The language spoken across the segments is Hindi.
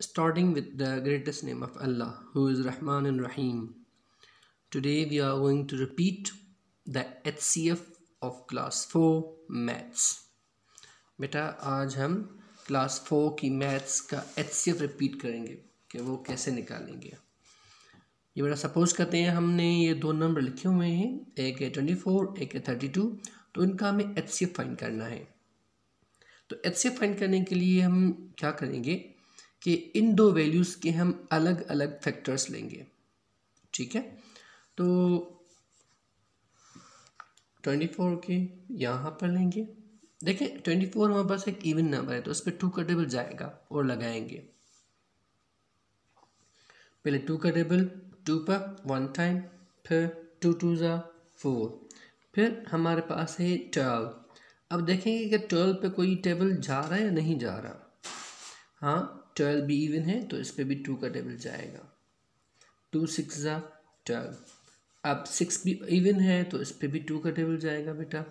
starting with the greatest name of Allah, who is Rahman and Rahim. Today we are going to repeat the HCF of class 4 maths बेटा आज हम क्लास फोर की मैथ्स का एच सी एफ रिपीट करेंगे कि वो कैसे निकालेंगे ये बेटा सपोज करते हैं हमने ये दो नंबर लिखे हुए हैं एक है ट्वेंटी फोर एक है थर्टी टू तो इनका हमें एच सी एफ फाइंड करना है तो एच सी एफ फाइंड करने के लिए हम क्या करेंगे कि इन दो वैल्यूज़ के हम अलग अलग फैक्टर्स लेंगे ठीक है तो ट्वेंटी फोर के यहाँ पर लेंगे देखें ट्वेंटी फोर हमारे पास एक इवन नंबर है तो उस पर टू का टेबल जाएगा और लगाएंगे पहले टू का टेबल टू पर वन टाइम फिर टू टू ज़ा फोर फिर हमारे पास है ट्वेल्व अब देखेंगे कि ट्वेल्व पे कोई टेबल जा रहा है या नहीं जा रहा हाँ ट्वेल्व भी इवन है तो इस पर भी टू का टेबल जाएगा टू सिक्स ज़ा ट्वेल्व अब सिक्स भी इवन है तो इस पर भी टू का टेबल जाएगा बेटा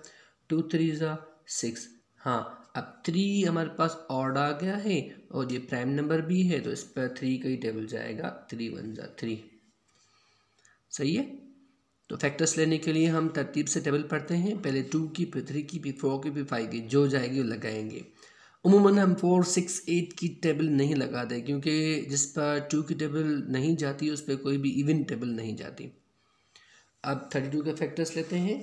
टू थ्री ज़ा सिक्स हाँ अब थ्री हमारे पास ऑर्ड आ गया है और ये प्राइम नंबर भी है तो इस पर थ्री का ही टेबल जाएगा थ्री वन ज़ा थ्री सही है तो फैक्टर्स लेने के लिए हम तरतीब से टेबल पढ़ते हैं पहले टू की फिर थ्री की फिर फोर की फिर फाइव की जो जाएगी वो लगाएंगे उमूमा हम फोर सिक्स एट की टेबल नहीं लगाते क्योंकि जिस पर टू की टेबल नहीं जाती उस पर कोई भी इवन टेबल नहीं जाती अब थर्टी टू के फैक्टर्स लेते हैं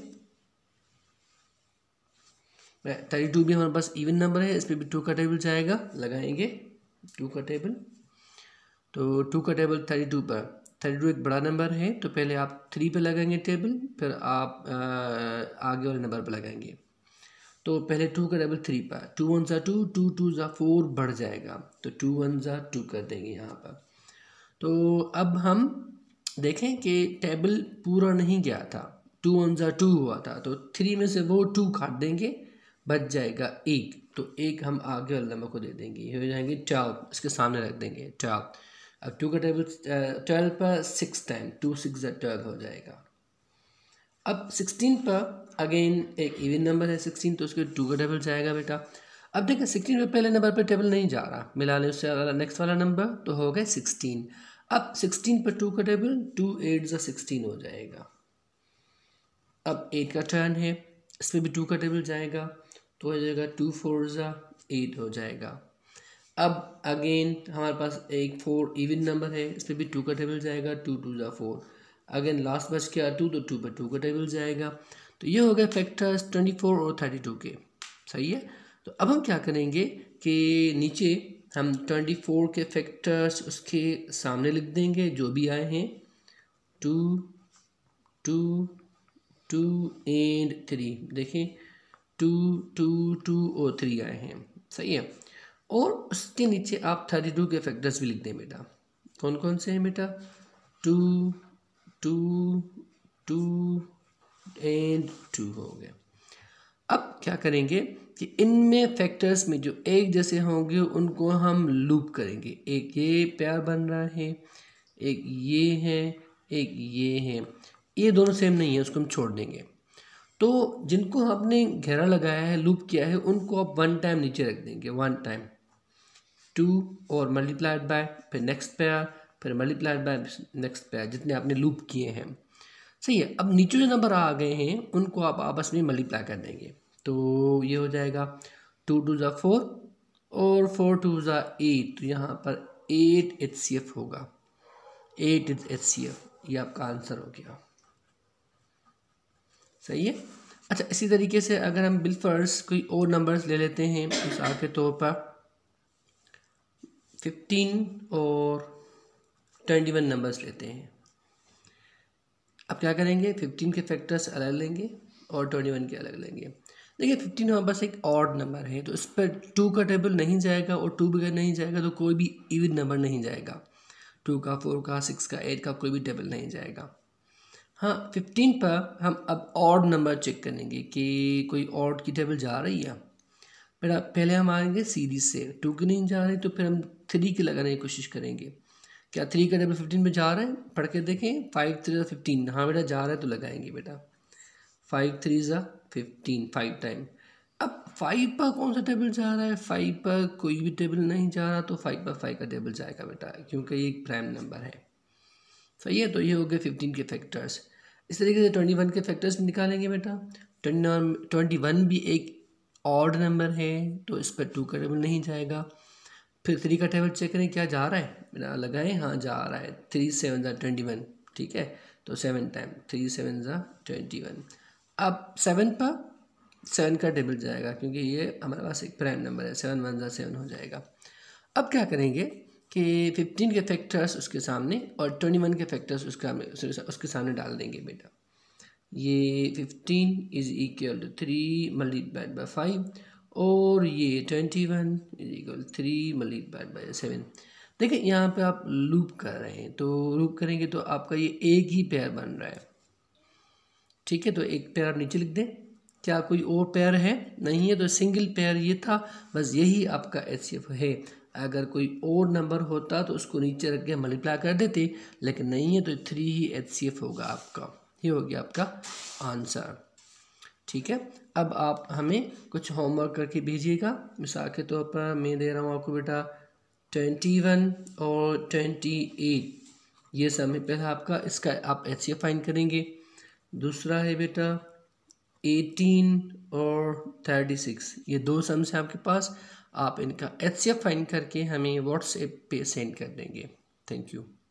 थर्टी टू भी हमारे पास इवन नंबर है इस पर भी टू का टेबल जाएगा लगाएंगे टू का टेबल तो टू का टेबल थर्टी टू पर थर्टी टू एक बड़ा नंबर है तो पहले आप थ्री पर लगाएंगे टेबल फिर आप आ, आगे वाले नंबर पर लगाएंगे तो पहले टू का डबल थ्री पर टू वन ज़ा टू टू टू ज़ा फोर बढ़ जाएगा तो टू वन ज़ा टू कर देंगे यहाँ पर तो अब हम देखें कि टेबल पूरा नहीं गया था टू वन ज़ा टू हुआ था तो थ्री में से वो टू काट देंगे बच जाएगा एक तो एक हम आगे वाले नंबर को दे देंगे हो जाएंगे ट्वेल्व इसके सामने रख देंगे ट्वेल्व अब टू का टेबल ट्वेल्व पर सिक्स टाइम टू सिक्स ज़ा ट्वेल्व हो जाएगा अब सिक्सटीन पर अगेन एक इवन नंबर है सिक्सटीन तो उसके टू का टेबल जाएगा बेटा अब देखें सिक्सटीन पे पहले नंबर पर टेबल नहीं जा रहा मिला लें उससे अगला नेक्स्ट वाला नंबर तो हो गया सिक्सटीन अब सिक्सटीन पर टू का टेबल टू एट जो सिक्सटीन हो जाएगा अब एट का टर्न है इसमें भी टू का टेबल जाएगा तो हो जाएगा टू फोर जो एट हो जाएगा अब अगेन हमारे पास एक फोर इवन नंबर है इसमें भी टू का टेबल जाएगा टू टू जो फोर अगेन लास्ट बच गया टू तो टू बाई टू का टेबल जाएगा तो ये हो गया फैक्टर्स ट्वेंटी फोर और थर्टी टू के सही है तो अब हम क्या करेंगे कि नीचे हम ट्वेंटी फोर के फैक्टर्स उसके सामने लिख देंगे जो भी आए हैं two two two and three देखें टू टू टू और थ्री आए हैं सही है और उसके नीचे आप थर्टी टू के फैक्टर्स भी लिख दें बेटा कौन कौन से हैं बेटा two two two and two हो गया अब क्या करेंगे कि इनमें फैक्टर्स में जो एक जैसे होंगे उनको हम लूप करेंगे एक ये प्यार बन रहा है एक ये है एक ये है ये दोनों सेम नहीं है उसको हम छोड़ देंगे तो जिनको हमने घेरा लगाया है लूप किया है उनको आप वन टाइम नीचे रख देंगे वन टाइम टू और मल्टीप्लाइड बाय फिर नेक्स्ट पेयर फिर मल्टीप्लाई बाय नेक्स्ट पे जितने आपने लूप किए हैं सही है अब नीचे जो नंबर आ गए हैं उनको आप आपस में मल्टीप्लाई कर देंगे तो ये हो जाएगा टू टू ज़ा फोर और फोर टू ज़ा एट तो यहाँ पर एट एच सी एफ होगा eight is H C F ये आपका आंसर हो गया सही है अच्छा इसी तरीके से अगर हम बिलफर्स कोई और नंबर्स ले लेते हैं मिसाल के तौर पर फिफ्टीन और ट्वेंटी वन नंबर्स लेते हैं अब क्या करेंगे फिफ्टीन के फैक्टर्स अलग लेंगे और ट्वेंटी वन के अलग लेंगे देखिए फिफ्टीन हमारे पास एक ऑड नंबर है तो इस पर टू का टेबल नहीं जाएगा और टू बगैर नहीं जाएगा तो कोई भी इविन नंबर नहीं जाएगा टू का फोर का सिक्स का एट का कोई भी टेबल नहीं जाएगा हाँ फिफ्टीन पर हम अब ऑड नंबर चेक करेंगे कि कोई ऑड की टेबल जा रही है फिर पहले हम आएंगे सीरीज से टू की नहीं जा रही तो फिर हम थ्री की लगाने की कोशिश करेंगे क्या थ्री का डबल फिफ्टीन में हाँ तो जा रहा है पढ़ के देखें फाइव थ्री ज़ा फिफ्टीन हाँ बेटा जा रहा है तो लगाएंगे बेटा फाइव थ्री ज़ा फिफ्टीन फाइव टाइम अब फाइव पर कौन सा टेबल जा रहा है फाइव पर कोई भी टेबल नहीं जा रहा तो फाइव पर फाइव का टेबल जाएगा बेटा क्योंकि ये एक प्राइम नंबर है सही है तो ये हो गए फिफ्टीन के फैक्टर्स इस तरीके से ट्वेंटी वन के फैक्टर्स निकालेंगे बेटा ट्वेंटी ट्वेंटी वन भी एक ऑड नंबर है तो इस पर टू का टेबल नहीं जाएगा फिर थ्री का टेबल चेक करें क्या जा रहा है बिना लगाएं हाँ जा रहा है थ्री सेवन ज़ा ट्वेंटी वन ठीक है तो सेवन टाइम थ्री सेवन ज़ा ट्वेंटी वन अब सेवन पर सेवन का टेबल जाएगा क्योंकि ये हमारे पास एक प्राइम नंबर है सेवन वन ज़ा सेवन हो जाएगा अब क्या करेंगे कि फिफ्टीन के फैक्टर्स उसके सामने और ट्वेंटी वन के फैक्टर्स उसके उसके सामने डाल देंगे बेटा ये fifteen is equal to three multiplied by five और ये twenty one is equal three multiplied by seven देखिए यहाँ पे आप लूप कर रहे हैं तो लूप करेंगे तो आपका ये एक ही पेयर बन रहा है ठीक है तो एक पेयर आप नीचे लिख दें क्या कोई और पेयर है नहीं है तो सिंगल पेयर ये था बस यही आपका एच है अगर कोई और नंबर होता तो उसको नीचे रख के मल्टीप्लाई कर देते लेकिन नहीं है तो थ्री ही एच होगा आपका ये हो गया आपका आंसर ठीक है अब आप हमें कुछ होमवर्क करके भेजिएगा मिसाल के तौर पर मैं दे रहा हूँ आपको बेटा ट्वेंटी वन और ट्वेंटी एट ये समय है पहला आपका इसका आप एच फाइन करेंगे दूसरा है बेटा एटीन और थर्टी सिक्स ये दो सम्स हैं आपके पास आप इनका एच फाइन करके हमें व्हाट्सएप पे सेंड कर देंगे थैंक यू